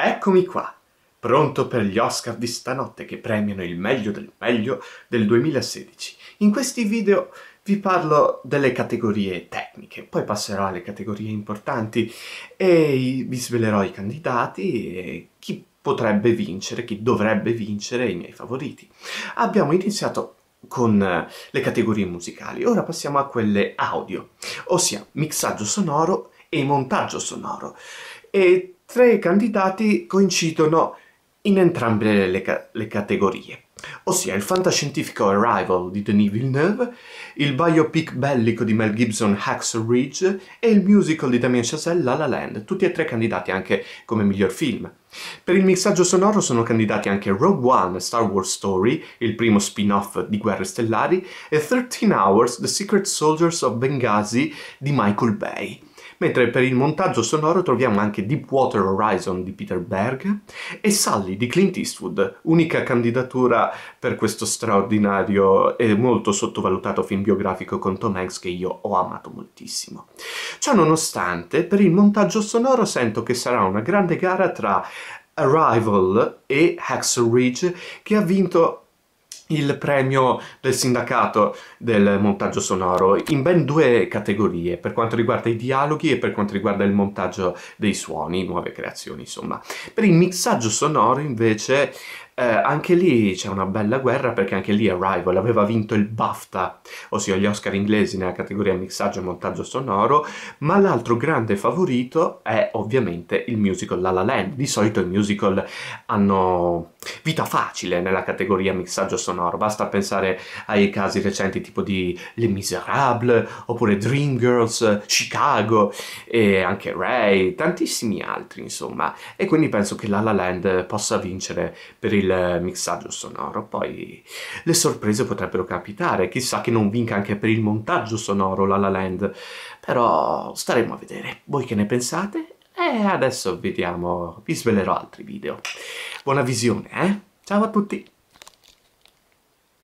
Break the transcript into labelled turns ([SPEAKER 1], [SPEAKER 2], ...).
[SPEAKER 1] Eccomi qua, pronto per gli Oscar di stanotte che premiano il meglio del meglio del 2016. In questi video vi parlo delle categorie tecniche, poi passerò alle categorie importanti e vi svelerò i candidati e chi potrebbe vincere, chi dovrebbe vincere i miei favoriti. Abbiamo iniziato con eh, le categorie musicali, ora passiamo a quelle audio, ossia mixaggio sonoro e montaggio sonoro. E Tre candidati coincidono in entrambe le, ca le categorie, ossia il fantascientifico Arrival di Denis Villeneuve, il biopic bellico di Mel Gibson Hacks Ridge e il musical di Damien Chazelle La La Land, tutti e tre candidati anche come miglior film. Per il mixaggio sonoro sono candidati anche Rogue One, Star Wars Story, il primo spin-off di Guerre Stellari, e 13 Hours, The Secret Soldiers of Benghazi di Michael Bay mentre per il montaggio sonoro troviamo anche Deep Water Horizon di Peter Berg e Sully di Clint Eastwood, unica candidatura per questo straordinario e molto sottovalutato film biografico con Tom Hanks che io ho amato moltissimo. Ciò nonostante, per il montaggio sonoro sento che sarà una grande gara tra Arrival e Hacksaw Ridge che ha vinto il premio del sindacato del montaggio sonoro in ben due categorie, per quanto riguarda i dialoghi e per quanto riguarda il montaggio dei suoni, nuove creazioni, insomma. Per il mixaggio sonoro, invece, eh, anche lì c'è una bella guerra perché anche lì Arrival aveva vinto il BAFTA, ossia gli Oscar inglesi nella categoria mixaggio e montaggio sonoro, ma l'altro grande favorito è ovviamente il musical La La Land. Di solito i musical hanno vita facile nella categoria mixaggio sonoro, basta pensare ai casi recenti tipo di Les Miserables, oppure Dreamgirls, Chicago e anche Ray, tantissimi altri insomma, e quindi penso che La La Land possa vincere per il il mixaggio sonoro. Poi le sorprese potrebbero capitare, chissà che non vinca anche per il montaggio sonoro La La Land, però staremo a vedere. Voi che ne pensate? E adesso vediamo, vi svelerò altri video. Buona visione, eh? Ciao a tutti!